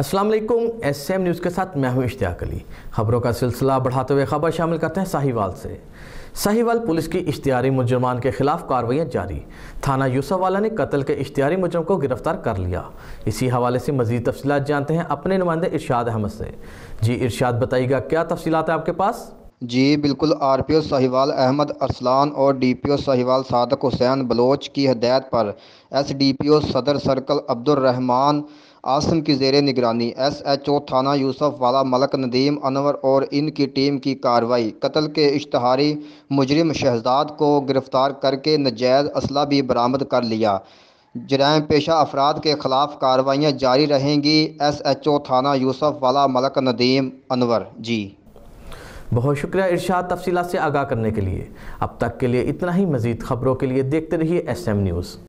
Aslam S M news के साथ मैं हूं इश्तियाक अली खबरों का सिलसिला बढ़ाते हुए खबर शामिल करते हैं साहिवाल से साहिवाल पुलिस की इश्तियारी मुजरमान के खिलाफ कार्रवाइयाँ जारी थाना वाला ने कत्ल के इश्तियारी मुजरम को गिरफ्तार कर लिया इसी हवाले से मजीद तफसी जानते हैं अपने नुमाइंदे इरशाद अहमद से जी इरशाद बताइएगा क्या तफसीत है आपके पास जी बिल्कुल R P O Sahiwal Ahmed Arsalan और D P O Sahiwal Sadiq Hussain Baloch की हदायत पर एस डी पी ओ सदर सर्कल अब्दुलरहमान आसम की जेर निगरानी एस एच ओ थाना यूसफ वाला मलक नदीम अनवर और इनकी टीम की कार्रवाई कत्ल के इश्तहारी मुजरिम शहजाद को गिरफ़्तार करके नजायज़ असला भी बरामद कर लिया जराय पेशा अफराद के ख़िलाफ़ कार्रवाइयाँ जारी रहेंगी एस एच ओ थाना यूसफ वाला मलक नदीम अनवर जी बहुत शुक्रिया इर्शाद तफसीला से आगाह करने के लिए अब तक के लिए इतना ही मज़ीद खबरों के लिए देखते रहिए एस एम न्यूज़